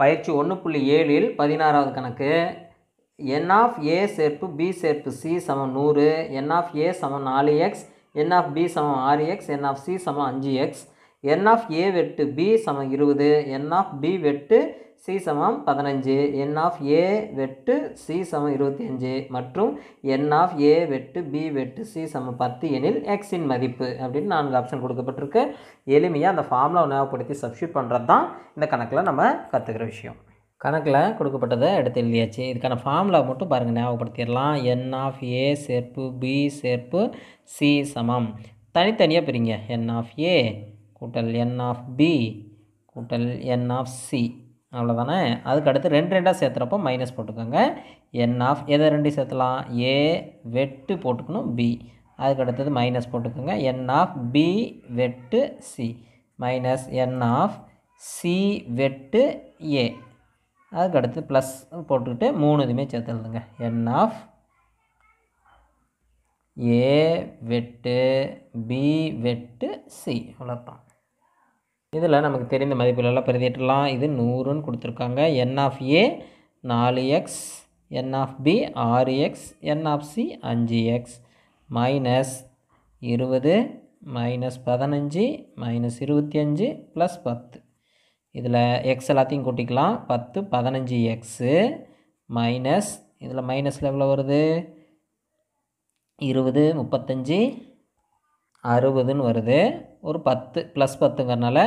பயிற்சி ஒன்று புள்ளி ஏழில் பதினாறாவது கணக்கு என் ஆஃப் ஏ சேர்ப்பு பி சேர்ப்பு சி சமம் நூறு என் ஆஃப் ஏ சமம் நாலு எக்ஸ் என் ஆஃப் பி சமம் ஆறு எக்ஸ் என் ஆஃப் சி சமம் அஞ்சு எக்ஸ் என் ஆஃப் ஏ வெட்டு பி சமம் இருபது என் ஆஃப் பி வெட்டு சி சமம் பதினஞ்சு என் ஆஃப் ஏ வெட்டு சி சமம் இருபத்தி அஞ்சு மற்றும் என் ஆஃப் ஏ வெட்டு பி வெட்டு சி சமம் பத்து எனில் எக்ஸின் மதிப்பு அப்படின்னு நான்கு ஆப்ஷன் கொடுக்கப்பட்டிருக்கு எளிமையாக அந்த ஃபார்முலாவை ஞாபகப்படுத்தி சப்ஸ்டியூட் பண்ணுறது தான் இந்த கணக்கில் நம்ம கற்றுக்கிற விஷயம் கணக்கில் கொடுக்கப்பட்டதை எடுத்து எழுதியாச்சு இதுக்கான ஃபார்முலா மட்டும் பாருங்கள் ஞாபகப்படுத்திடலாம் என் ஆஃப் ஏ சேர்ப்பு பி சேர்ப்பு சி சமம் தனித்தனியாக பிரிங்க என் ஆஃப் ஏ கூட்டல் என் ஆஃப் பி கூட்டல் என் ஆஃப் சி அவ்வளோதானே அதுக்கு அடுத்து ரெண்டு ரெண்டாக சேர்த்துறப்போ மைனஸ் போட்டுக்கோங்க என் ஆஃப் எதை ரெண்டு சேர்த்தலாம் ஏ வெட்டு போட்டுக்கணும் பி அதுக்கு அடுத்தது மைனஸ் போட்டுக்கோங்க என் ஆஃப் பி வெட்டு C minus n of C வெட்டு ஏ அதுக்கு அடுத்து ப்ளஸ் போட்டுக்கிட்டு மூணு இதுவுமே சேர்த்துருதுங்க என் ஆஃப் ஏ வெட்டு பி வெட்டு சி அவ்வளோதான் இதில் நமக்கு தெரிந்த மதிப்புகளெல்லாம் பிரதியிட்டலாம் இது நூறுன்னு கொடுத்துருக்காங்க என் ஆஃப் ஏ நாலு எக்ஸ் என் ஆஃப் பி ஆறு எக்ஸ் என் ஆஃப் சி அஞ்சு எக்ஸ் மைனஸ் இருபது மைனஸ் பதினஞ்சு மைனஸ் இருபத்தி அஞ்சு ப்ளஸ் பத்து இதில் எக்ஸ் எல்லாத்தையும் கூட்டிக்கலாம் பத்து பதினஞ்சு எக்ஸு மைனஸ் இதில் மைனஸில் எவ்வளோ வருது இருபது முப்பத்தஞ்சு அறுபதுன்னு வருது ஒரு பத்து ப்ளஸ் பத்துங்கிறனால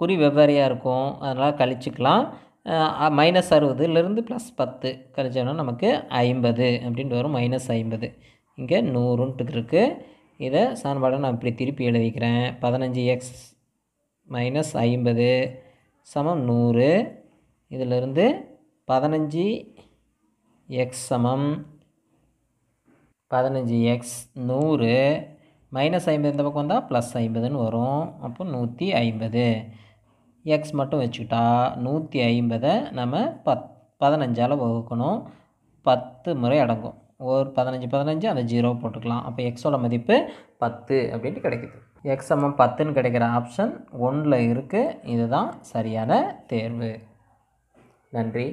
குறி வெவ்வேறையாக இருக்கும் அதனால் கழிச்சிக்கலாம் மைனஸ் அறுபதுலேருந்து ப்ளஸ் பத்து கழிச்சோம்னா நமக்கு ஐம்பது அப்படின்ட்டு வரும் மைனஸ் ஐம்பது இங்கே நூறுன்ட்டு இருக்குது இதை சமன்பாடை நான் இப்படி திருப்பி எழுதிக்கிறேன் பதினஞ்சு எக்ஸ் மைனஸ் ஐம்பது சமம் நூறு இதிலிருந்து பதினஞ்சு எக்ஸ் சமம் பதினஞ்சு எக்ஸ் நூறு மைனஸ் ஐம்பது இந்த பக்கம் வந்தால் ப்ளஸ் ஐம்பதுன்னு வரும் அப்போ நூற்றி ஐம்பது எக்ஸ் மட்டும் வச்சுக்கிட்டா நூற்றி ஐம்பதை நம்ம பத் பதினஞ்சால் வகுக்கணும் பத்து முறை அடங்கும் ஒரு பதினஞ்சு பதினஞ்சு அந்த ஜீரோ போட்டுக்கலாம் அப்போ எக்ஸோட மதிப்பு பத்து அப்படின்ட்டு கிடைக்குது எக்ஸ் சமம் பத்துன்னு கிடைக்கிற ஆப்ஷன் ஒன்றில் இருக்குது இதுதான் சரியான தேர்வு நன்றி